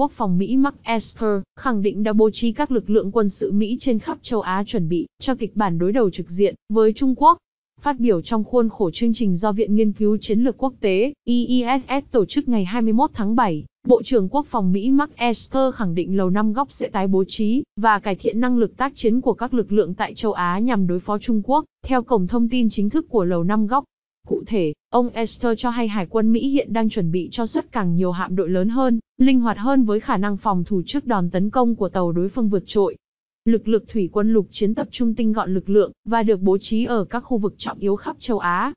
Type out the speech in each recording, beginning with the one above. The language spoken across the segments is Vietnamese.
Quốc phòng Mỹ Mark Esper khẳng định đã bố trí các lực lượng quân sự Mỹ trên khắp châu Á chuẩn bị cho kịch bản đối đầu trực diện với Trung Quốc. Phát biểu trong khuôn khổ chương trình do Viện Nghiên cứu Chiến lược Quốc tế EESS tổ chức ngày 21 tháng 7, Bộ trưởng Quốc phòng Mỹ Mark Esper khẳng định Lầu Năm Góc sẽ tái bố trí và cải thiện năng lực tác chiến của các lực lượng tại châu Á nhằm đối phó Trung Quốc, theo cổng thông tin chính thức của Lầu Năm Góc. Cụ thể, ông Esper cho hay Hải quân Mỹ hiện đang chuẩn bị cho xuất càng nhiều hạm đội lớn hơn linh hoạt hơn với khả năng phòng thủ trước đòn tấn công của tàu đối phương vượt trội. Lực lượng thủy quân lục chiến tập trung tinh gọn lực lượng và được bố trí ở các khu vực trọng yếu khắp châu Á.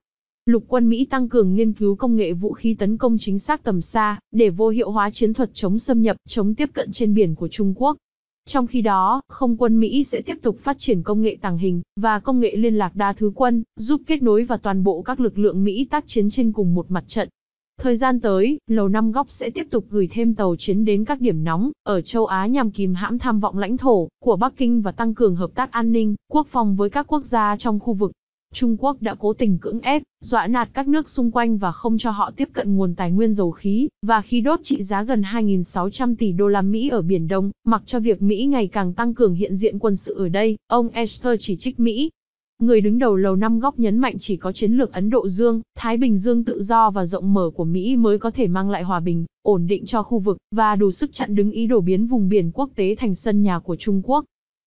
Lục quân Mỹ tăng cường nghiên cứu công nghệ vũ khí tấn công chính xác tầm xa để vô hiệu hóa chiến thuật chống xâm nhập, chống tiếp cận trên biển của Trung Quốc. Trong khi đó, không quân Mỹ sẽ tiếp tục phát triển công nghệ tàng hình và công nghệ liên lạc đa thứ quân, giúp kết nối và toàn bộ các lực lượng Mỹ tác chiến trên cùng một mặt trận. Thời gian tới, Lầu Năm Góc sẽ tiếp tục gửi thêm tàu chiến đến các điểm nóng ở châu Á nhằm kìm hãm tham vọng lãnh thổ của Bắc Kinh và tăng cường hợp tác an ninh, quốc phòng với các quốc gia trong khu vực. Trung Quốc đã cố tình cưỡng ép, dọa nạt các nước xung quanh và không cho họ tiếp cận nguồn tài nguyên dầu khí và khí đốt trị giá gần 2.600 tỷ đô la Mỹ ở Biển Đông, mặc cho việc Mỹ ngày càng tăng cường hiện diện quân sự ở đây. Ông Esther chỉ trích Mỹ Người đứng đầu lầu năm góc nhấn mạnh chỉ có chiến lược Ấn Độ Dương, Thái Bình Dương tự do và rộng mở của Mỹ mới có thể mang lại hòa bình, ổn định cho khu vực, và đủ sức chặn đứng ý đồ biến vùng biển quốc tế thành sân nhà của Trung Quốc.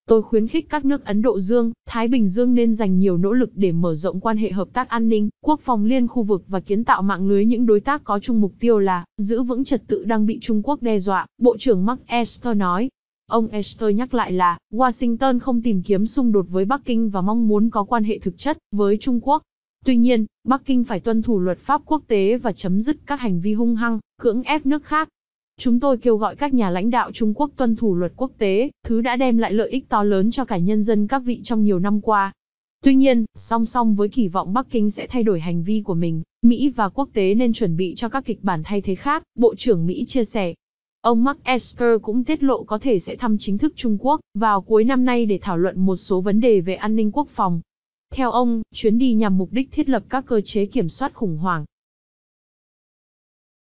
Tôi khuyến khích các nước Ấn Độ Dương, Thái Bình Dương nên dành nhiều nỗ lực để mở rộng quan hệ hợp tác an ninh, quốc phòng liên khu vực và kiến tạo mạng lưới những đối tác có chung mục tiêu là giữ vững trật tự đang bị Trung Quốc đe dọa, Bộ trưởng Mark Esper nói. Ông Esther nhắc lại là, Washington không tìm kiếm xung đột với Bắc Kinh và mong muốn có quan hệ thực chất với Trung Quốc. Tuy nhiên, Bắc Kinh phải tuân thủ luật pháp quốc tế và chấm dứt các hành vi hung hăng, cưỡng ép nước khác. Chúng tôi kêu gọi các nhà lãnh đạo Trung Quốc tuân thủ luật quốc tế, thứ đã đem lại lợi ích to lớn cho cả nhân dân các vị trong nhiều năm qua. Tuy nhiên, song song với kỳ vọng Bắc Kinh sẽ thay đổi hành vi của mình, Mỹ và quốc tế nên chuẩn bị cho các kịch bản thay thế khác, Bộ trưởng Mỹ chia sẻ. Ông Mark Esper cũng tiết lộ có thể sẽ thăm chính thức Trung Quốc vào cuối năm nay để thảo luận một số vấn đề về an ninh quốc phòng. Theo ông, chuyến đi nhằm mục đích thiết lập các cơ chế kiểm soát khủng hoảng